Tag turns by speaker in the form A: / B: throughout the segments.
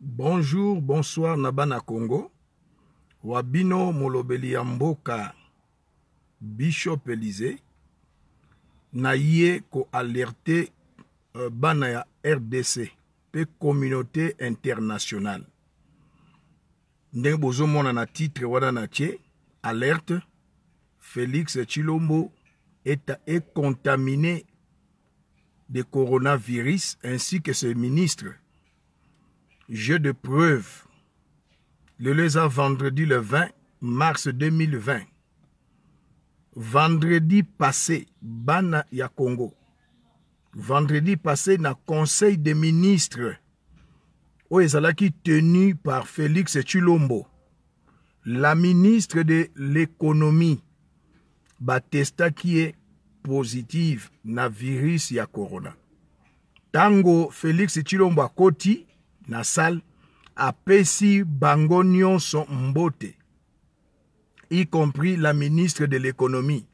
A: bonjour bonsoir na bana congo wa bino molobeli ya mboka bishop elize na ye koalerte uh, bana ya rdc mpe communauté internationale ndenge bozomona na titre wana na tie alerte félix chilombo eta est contaminé de coronavirus ainsi que ses ministres Jeu de preuve. Le lézard vendredi le 20 mars 2020. Vendredi passé, Bana ya Congo. Vendredi passé, na conseil des ministres. qui tenu par Félix Chulombo, La ministre de l'économie. Batesta qui est positive na virus ya corona. Tango Félix Chilombo Koti. na sale apesi bango nyonso mbote y compris la ministre de l'économie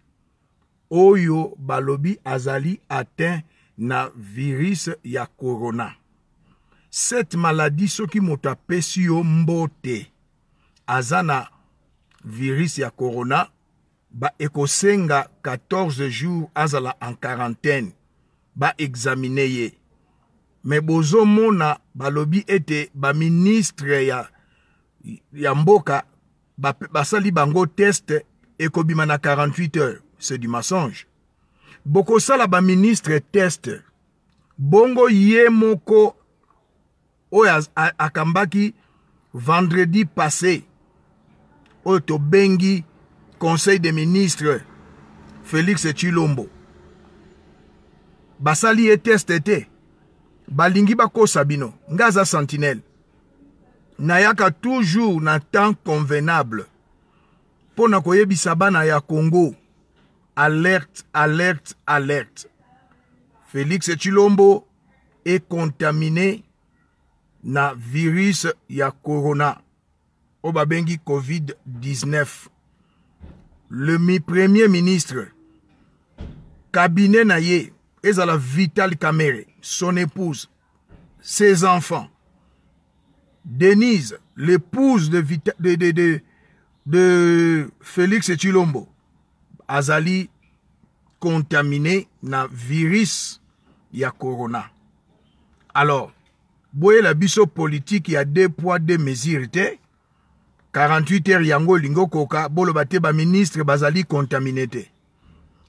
A: oyo balobi azali atteint na virus ya corona cette maladie soki moto apesi yo mbote aza na virus ya corona baekosenga 14 jours azala en quarantaine baexamine ye me bozomona balobi ete baministre ya, ya mboka basali bango teste ekobima na 48 heures c'est du mensonge bokosala baministre teste bongo ye moko oyo akambaki vendredi passé oyo tobengi conseil des ministres félix chilombo basali ye teste te balingi bakosa bino nga aza sentinele nayaka toujours na temps convenable mpo na koyebisa bana ya congo alerte alerte alerte félix chilombo ekontamine na virus ya corona oyo babengi covid-19 le mi premier ministre kabine na ye ezala vital kamere son épouse ses enfants denise l'épouse de, Vita, de, de, de, de félix chilombo azali contamine na virus ya corona alors boyela biso politike ya deux poids deux mesures te 48 heures yango olingi okoka boloba te baministre bazali contamine te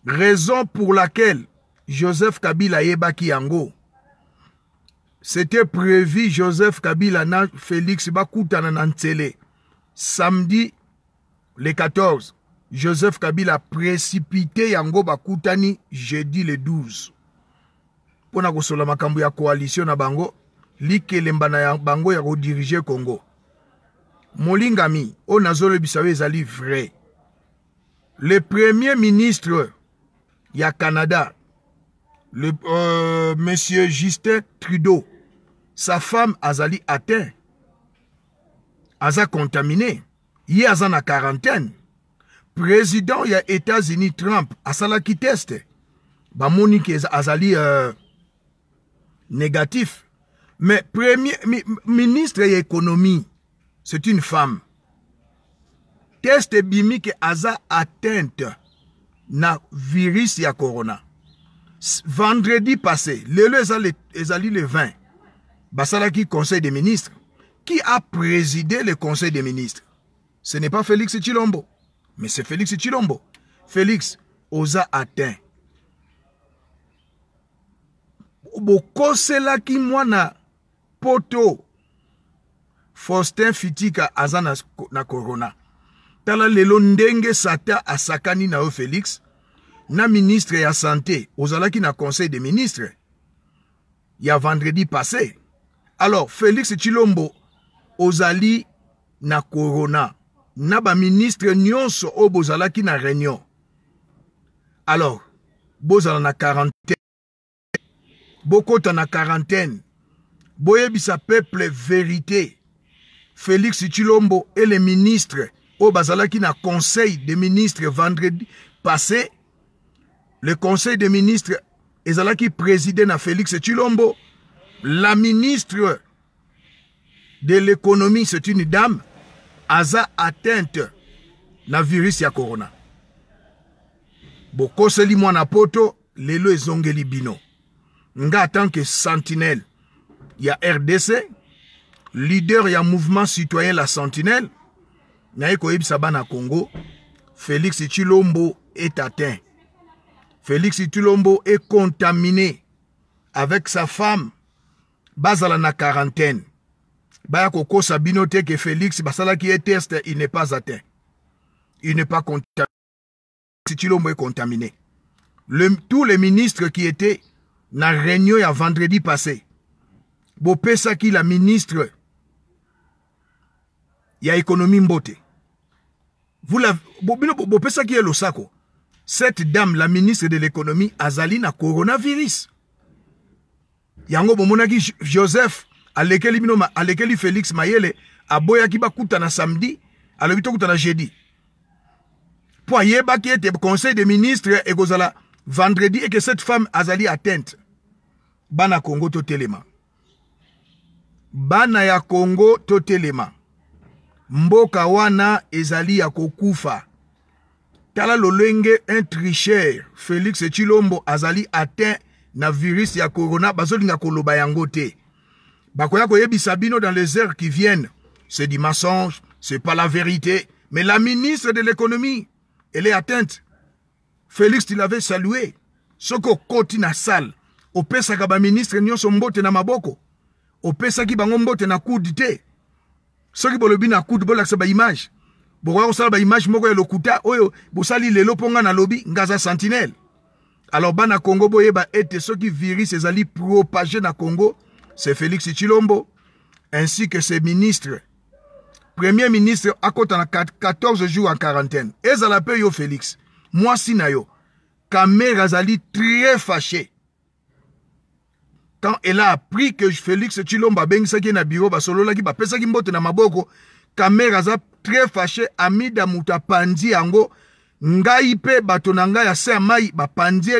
A: raison pour laquelle Joseph Kabila yebaki yango. C'était prévu Joseph Kabila Félix bakutana na Samedi le 14, Joseph Kabila précipité yango bakutani jeudi le 12. Pona kosola makambu ya coalition na bango likelemba ya bango ya rediriger Congo. Molingami, on azolebisa ezali vrai. Le premier ministre ya Canada le euh, monsieur Justin Trudeau sa femme azali atteint aza contaminé ye aza na quarantaine président ya états-unis trump asalaki teste bamoni ke azali euh, négatif mais premier mi, ministre ya économie c'est une femme teste ebimi ke aza atteinte na virus ya corona vendredi passé lelo ezali le 20 basalaki conseil des ministres qui a présidé le conseil des ministres ce n'est pas félix chilombo mais c'est félix chilombo félix oza atteint bokoselaki mwana poto faustin fitika aza na, na korona tala lelo ndenge satan asakani na yo félix na ministre ya sante ozalaki na conseil des ministres ya vendredi passé alors félix chilombo ozali na corona na baministre nyonso oyo bozalaki na réunion alors bozala na quarantaine bokɔta na quarantaine boyebisa peuple vérité félix chilombo et les ministres oyo bazalaki na conseil des ministres vendredi passé le conseil des ministres ezalaki présidé na félix chilombo la ministre de l'économie c'est une dame aza atteinte na virus ya corona bokoseli mwana poto lelo ezongeli bino nga tant que sentinelle ya rdc leader ya mouvement citoyen la sentinelle naye koyebisa bana ya congo félix chilombo est atteint Félix Itulombo est contaminé avec sa femme. Bazala na quarantaine. Baya koko sabino que Félix basala qui est test, il n'est pas atteint. Il n'est pas contaminé. Itulombo est contaminé. tous les ministres qui étaient la réunion a vendredi passé. Bopesa qui la ministre a économie mbote. Vous la bopesa qui est le cette dame la ministre de l'économie azali na coronavirus yango bomonaki joseph alekeli bino alekeli félix mayele aboyaki bakutana samedi alobi tokutana jeudi mpo ayebaki ete conseil des ministres ekozala vendredi eke cette femme azali atteinte bana kongo totelema bana ya kongo totelema mboka wana ezali ya kokufa tala lolenge un tricheur félix chilombo azali atteint na virus ya corona bazolinga koloba yangote. te bakoya koye bisabino dans les heures qui viennent c'est du mensonge c'est pas la vérité mais la ministre de l'économie elle est atteinte félix tu l'avais salué soko Koti na sale ministre ministre son mbote na maboko ki bango mbote na kudite ce soki bolobi na coude image image bokoka ba image moko ya lokuta oyo bosali lelo mpo nga nalobi nga Gaza alors bana congo boyeba ete soki virus ezali propager na congo c'est félix chilombo ainsi que ses ministres premier ministre akota na 14 jours en quarantaine ezala pe yo félix si na yo kamera zali très fâché quand elle a appris que félix chilombo abengisaki ye na bureau basololaki bapesaki mbote na maboko kamera za très fâché amida moto apandi yango ngai mpe bato na ngai ya se ya mai bapandi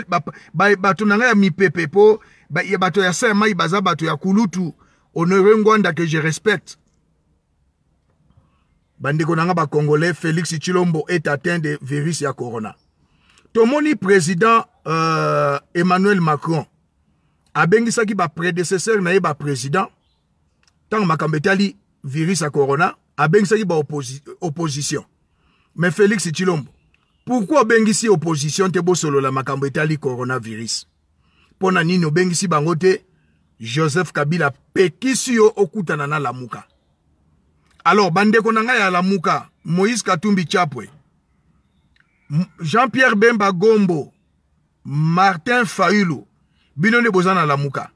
A: bato na ngai ya mipepe mpo ya bato ya se ya mai baza bato ya kulutu honore ngwanda que je respecte bandeko na ngai bacongolais félix chilombo est atteint de virus ya corona tomoni président euh, emmanuel macron abengisaki baprédécesseur na ye baprésident ntango makambo etali virus ya corona abengisaki baopposition me félix chilombo pourkui obengisi opposition te bosolola makambo etali coronavirus mpo na nini obengisi bango te joseph kabila apekisi yo okutana na lamuka alors bandeko na ngai ya lamuka moïse katumbi chapwe jean-pierre bemba gombo martin fayulu bino nde boza na lamuka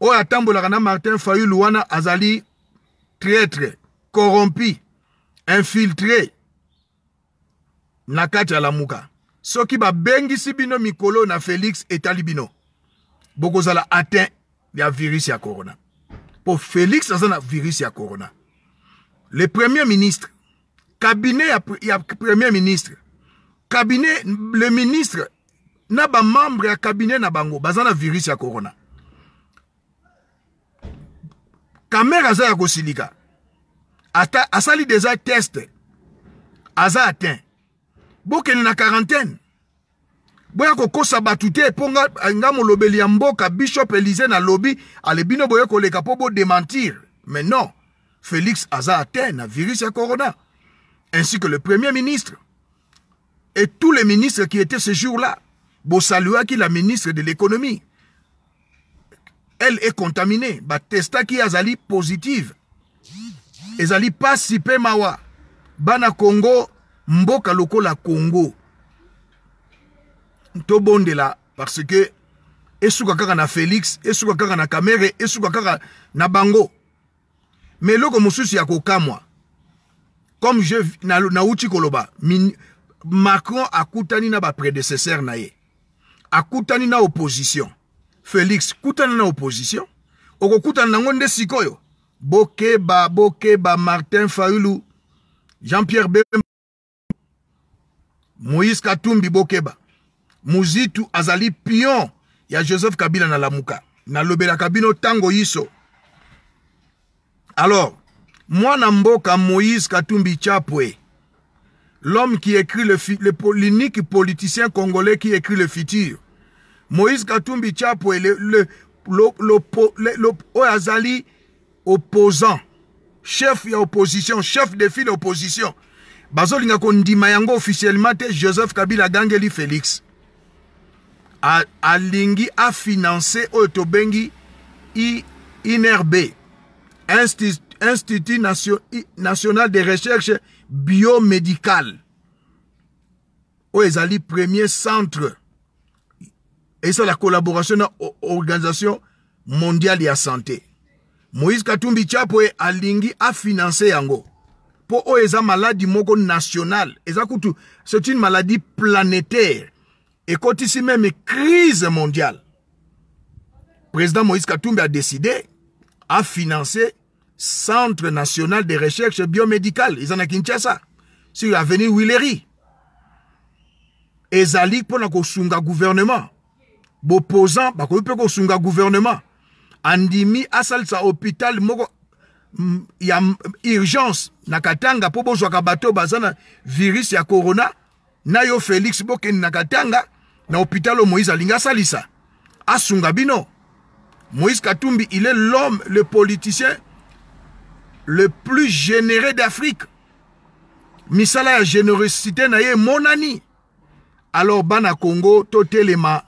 A: oyo atambolaka na martin fayulu wana azali traître corrompi infiltré na kati ya lamuka soki babengisi bino mikolo na félix etali bino bokozala atteint ya virus ya corona mpo félix aza na virus ya corona le premier ministre cabinet ya, ya premier ministre cabinet le ministre na bamembre ya cabinet na bango baza na virus ya corona kamere aza ya kosilika ata asali deja test aza atteint bokende na quarantaine boya kokosa bato te mpo nga molobeli ya mboka bishop elise na lobi ale bino boye koleka mpo bodementir mais non félix aza atteint na virus ya corona ainsi que le premier ministre et tous les ministres qui étaient ce jour-là bosaluaki la ministre de l'économie elle est contaminée batestaki azali positive ezali pasi mpe mawa bana kongo mboka lokola kongo tobondela parce que esuka kaka na félix esuka kaka na kamere esuka kaka na bango me eloko mosusu ya kokamwa comme je nauti na koloba macron akutani na baprédécesseur na ye akutani na opposition félix kutana na opposition okokutana nango nde sikoyo Bokeba, Bokeba, Martin Faulu, Jean-Pierre Bébé, Moïse Katumbi Bokeba, Muzitu Azali Pion, ya Joseph Kabila na Muka na Lobela Kabino Tango Iso. Alors, moi à Moïse Katumbi Chapwe, l'homme qui écrit le, l'unique politicien congolais qui écrit le futur. Moïse Katumbi Chapwe, le, le, le, le, opposant chef ya opposition chef de file opposition bazolinga kondima yango officiellement te joseph kabila agangeli félix alingi afinance oyo tobengi inrb Insti, institut nation, national de recherche biomédicale oyo ezali premier centre esala collaboration na organisation mondiale ya santé moïse katumbi chapwe alingi afinanse yango mpo oyo eza maladi moko national eza kutu c'est une maladie planétaire ekotisi meme crise mondiale président moïse katumbi adécide afinanse centre national de recherche biomédicale eza na kinshasa sur avenir willery ezali mpona kosunga gouvernement boposant bakoki mpe kosunga gouvernement andimi asalisa hôpital moko mm, ya urgence nakatanga katanga bozwa bozwaka bato virus ya corona na yo félix Bokeh, nakatanga na hôpital moïse Alinga salisa asunga bino moïse katumbi il est l'homme le politicien le plus généreux d'afrique misala ya générosité na ye monani alors bana congo totelema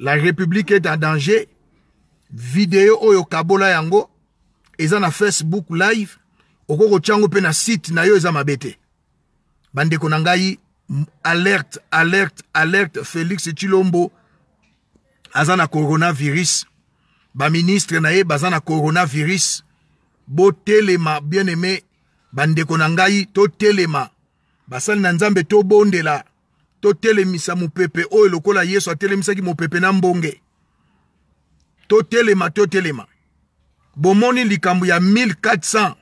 A: la république est en danger video oyo kabola yango eza na facebook live okoki kotia yango mpe na site na yo eza mabe te bandeko na ngai alerte alerte alerte félix chilombo aza na coronavirus baministre na ye baza na coronavirus botelema bien aimé bandeko na ngai totelema basali na nzambe tobondela totelemisa mopepe oyo lokola yesu atelemisaki mopepe na mbonge totelema totelema bomoni likambo ya 1400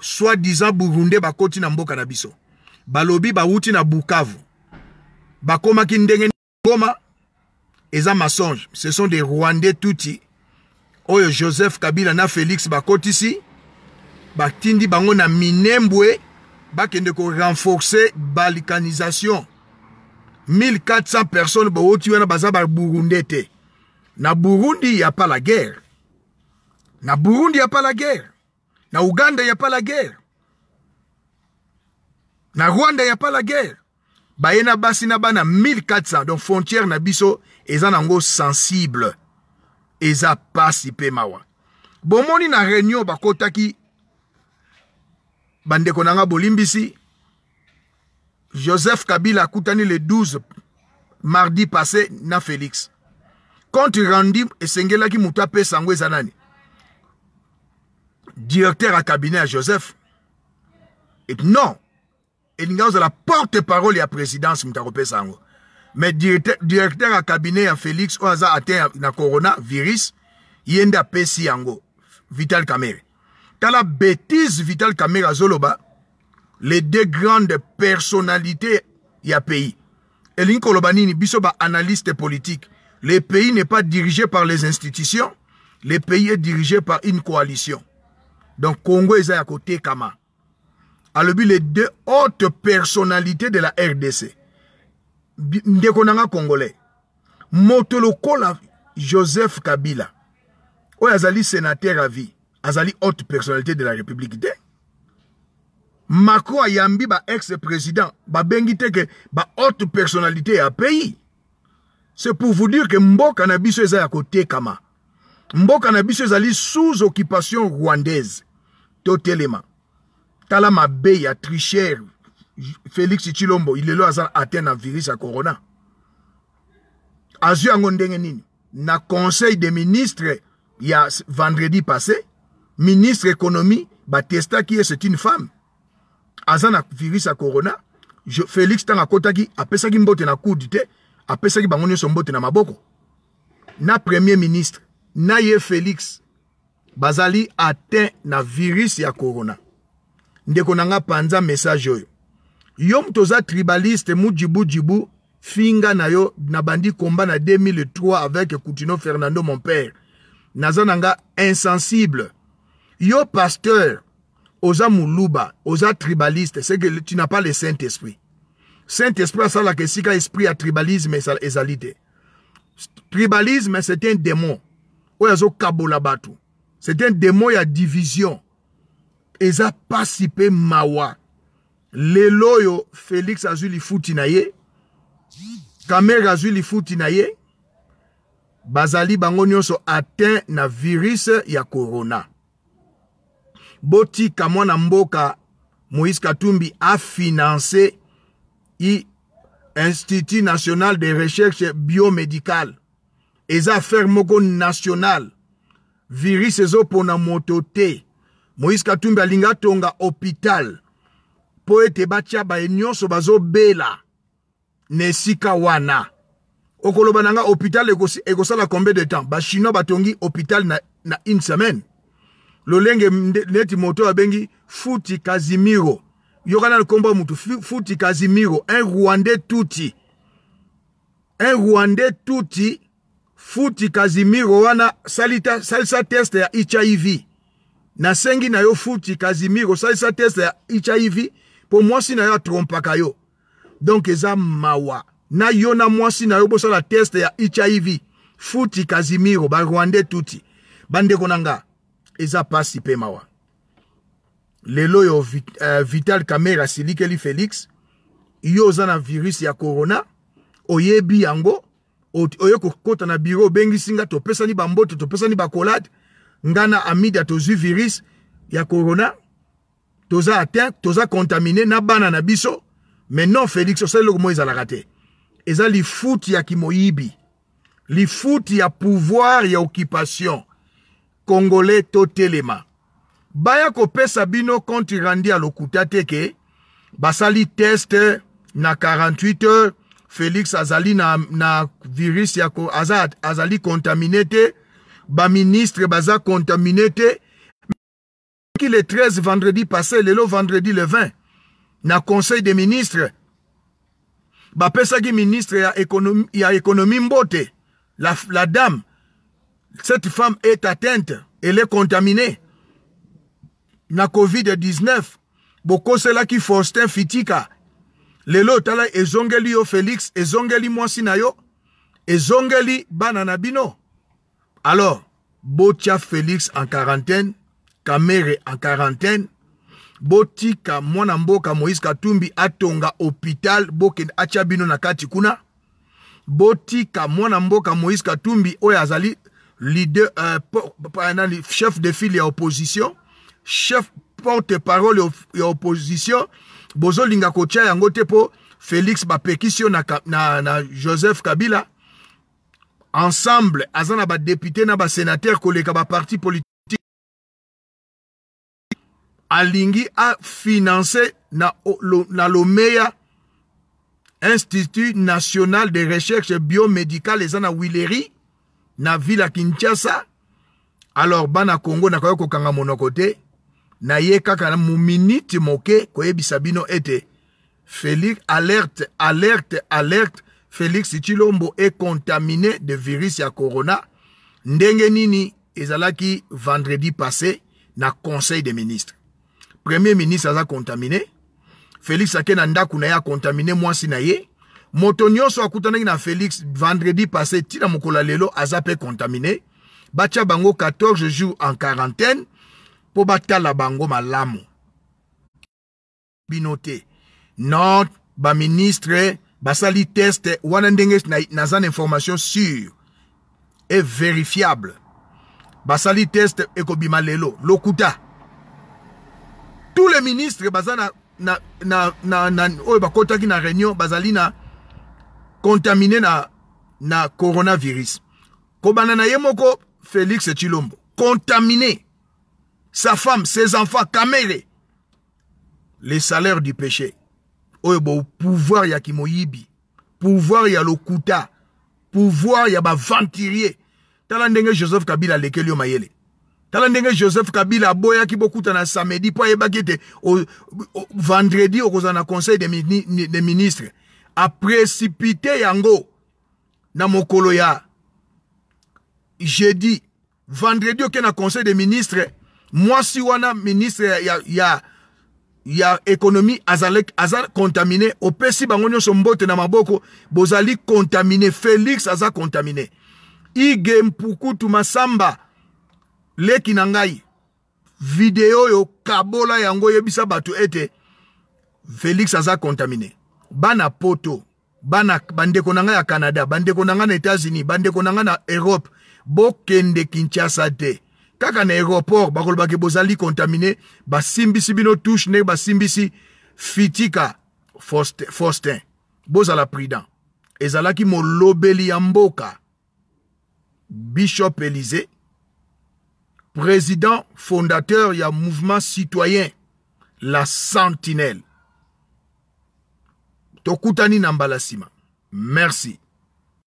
A: soi disant burundais bakoti na mboka na biso balobi bawuti na bukavu bakomaki ndenge goma eza masonge ce sont des rwandais tuti oyo joseph kabila na félix bakotisi batindi bango na minembwe bakende korenforce balkanisation 1400 personnes bawuti wana baza baburundais te Na Burundi, il n'y a pas la guerre. Na Burundi, il n'y a pas la guerre. Na Ouganda, il n'y a pas la guerre. Na Rwanda, il n'y a pas la guerre. Baye na basi na bana 1400. Donc, frontière na biso, eza nango sensible. Eza pasi pe mawa. Bomoni na réunion bakotaki. Bandeko nanga bolimbisi. Joseph Kabila akutani le 12 mardi passé na Félix. compte rendu esengelaki moto apesa yango eza nani directeur ya cabinet ya joseph et non elingi ozala porte parole ya présidence moto akopesa yango mais directeur ya cabinet ya félix oyo aza atteint na coronavirus ye nde apesi yango vital camere tala bétise vital camere azoloba les deux grandes personnalités ya pays elingi koloba nini biso baanalyste politique Le pays n'est pas dirigé par les institutions. Le pays est dirigé par une coalition. Donc, Congo est à côté Kama. alobi les deux hautes personnalités de la RDC ndeko congolais moto Joseph Kabila Oye azali sénateur à vie azali haute personnalité de la République Mako Macron ayambi ex-président babengi Teke, haute personnalité à pays c'est pour vous dire que mboka na biso eza ya kotekama mboka na biso ezali sous occupation rwandaise totelema tala mabe ya tricher félix chilombo lelo aza atteint na virus ya corona azwi yango ndenge nini na conseil des ministres ya vendredi passé ministre économie batestaki ye c'est une femme aza na virus ya corona Je, félix ntango akotaki apesaki mbote na coude te qui bangoni son bote na maboko na premier ministre na ye félix bazali atteint na virus ya corona ndeko na panza message yo yom tribaliste finga na yo bandi combat na 2003 avec coutinho fernando mon père naza insensible yo pasteur oza moluba oza tribaliste c'est que tu n'as pas le saint esprit saint-esprit asalaka esika esprit ya tribalisme ezali te tribalisme c'est un démon oyo azokabola bato c'est un démon ya division eza pasi mpe mawa lelo oyo félix azwi lifuti na ye kamere azwi lifuti na ye bazali bango nyonso atteint na virus ya corona botika mwana mboka moïse katumbi afinanse i institut national de recherche biomédicale eza affaire moko nationale virus ezopona moto te moïse katumbi alingi atonga hôpital mpo ete batya baye nyonso bazobela na esika wana okoloba na nga hôpital ekosala combien de temps bachinois batongi hôpital na, na une semaine lolenge neti moto abengi futi kazimiro yokana likombo ya mutu futi kazimiro un rwandais tuti un rwandais tuti futi kazimiro wana salita, salisa teste ya hiv nasengi na yo futi kazimiro salisa teste ya hiv mpo mwasi na yo atrompaka yo donk eza mawa na yo na mwasi na yo bosala teste ya hiv futi kazimiro barwandais tuti bandeko na nga eza pasi mpe mawa lelo oyo uh, vital camera asilikeli felix yo oza na virus ya corona oyebi yango oye kokɔta na biro obengisi nga topesani bambote topesani bacolade nga na amida tozwi virus ya corona toza atteinte toza contamine na bana na biso mais non félix osali eloko moko ezalaka te eza lifuti ya kimoyibi lifuti ya pouvoir ya occupation congolais totelema baya kopesa bino compte rendu ya lokuta te ke basali teste na 48 heures félix azali na, na virus ya ko, aza, azali contamine te baministre baza contamine te ki le 13 vendredi passé lelo vendredi le 20 na conseil des ministres bapesaki ministre ya économie, ya économie mbote la, la dame cette femme est atteinte elle est contaminée na covid-19 bokoselaki faustin fitika lelo tala ezongeli yo félix ezongeli mwasi na yo ezongeli bana na bino alors botia félix en quarantaine kamere en quarantaine botika mwana mboka moïse katumbi atonga hôpital bokende atia bino na kati kuna botika mwana mboka moïse katumbi oyo azali leader, euh, chef de file ya opposition chef porte-parole ya opposition bozolinga kotia yango te mpo félix bapekisi yo na, na, na joseph kabila ensemble aza na badepute na basénatere koleka baparti politique alingi afinanse na, lo, na lomeya institut national de recherche biomédicale eza na wileri na ville ya kinshasa alors bana congo nakoki kokanga monoko te na ye kaka mu miniti moke koyebisa bino ete félix alerte alerte alerte félix chilombo econtamine de virus ya corona ndenge nini ezalaki vendredi passé na conseil des ministres premier ministre aza contamine félix ake na ndako na ye acontamine mwasi na ye moto nyonso akutanaki na félix vendredi passé ntina mokolo ya lelo aza mpe contamine batya bango 14 jours en quarantaine mpo batala bango malamu bino te not baministre basali teste wana ndenge naza na information sûre e vérifiable basali teste ekobima lelo lokuta tous les ministres baza na, na, na, na, na oyo bakɔtaki na réunion bazali na contamine na, na coronavirus kobanda na ye moko félix chilombo contamine sa femme, ses enfants, camélé Les salaires du péché. bo, pouvoir ya kimoyibi. Pouvoir ya lokuta. Pouvoir ya ba ventirier. Tala Joseph Kabila lekelio mayele. Talandenge joseph kabila kouta na samedi Poye ayebaki ete vendredi Au conseil des ministres... A précipité... yango na mokolo ya jeudi vendredi au conseil des ministres... mwasi wana ministre ya, ya, ya ekonomi azali aza contamine opesi bango nyonso mbote na maboko bozali contamine félix aza contamine ige mpukutu masamba leki na ngai video oyo kabola yango yebisa bato ete félix aza contamine bana poto bana bandeko na ngai ya canada bandeko na ngai na états-unis bandeko na ngai na europe bokende kinshasa te kaka na aéroport Bake bozali contaminé basimbisi bino touche basimbisi fitika faustin bozala prudent ezalaki molobeli ya mboka bishop élysée président fondateur ya mouvement citoyen la sentinelle tokutani na merci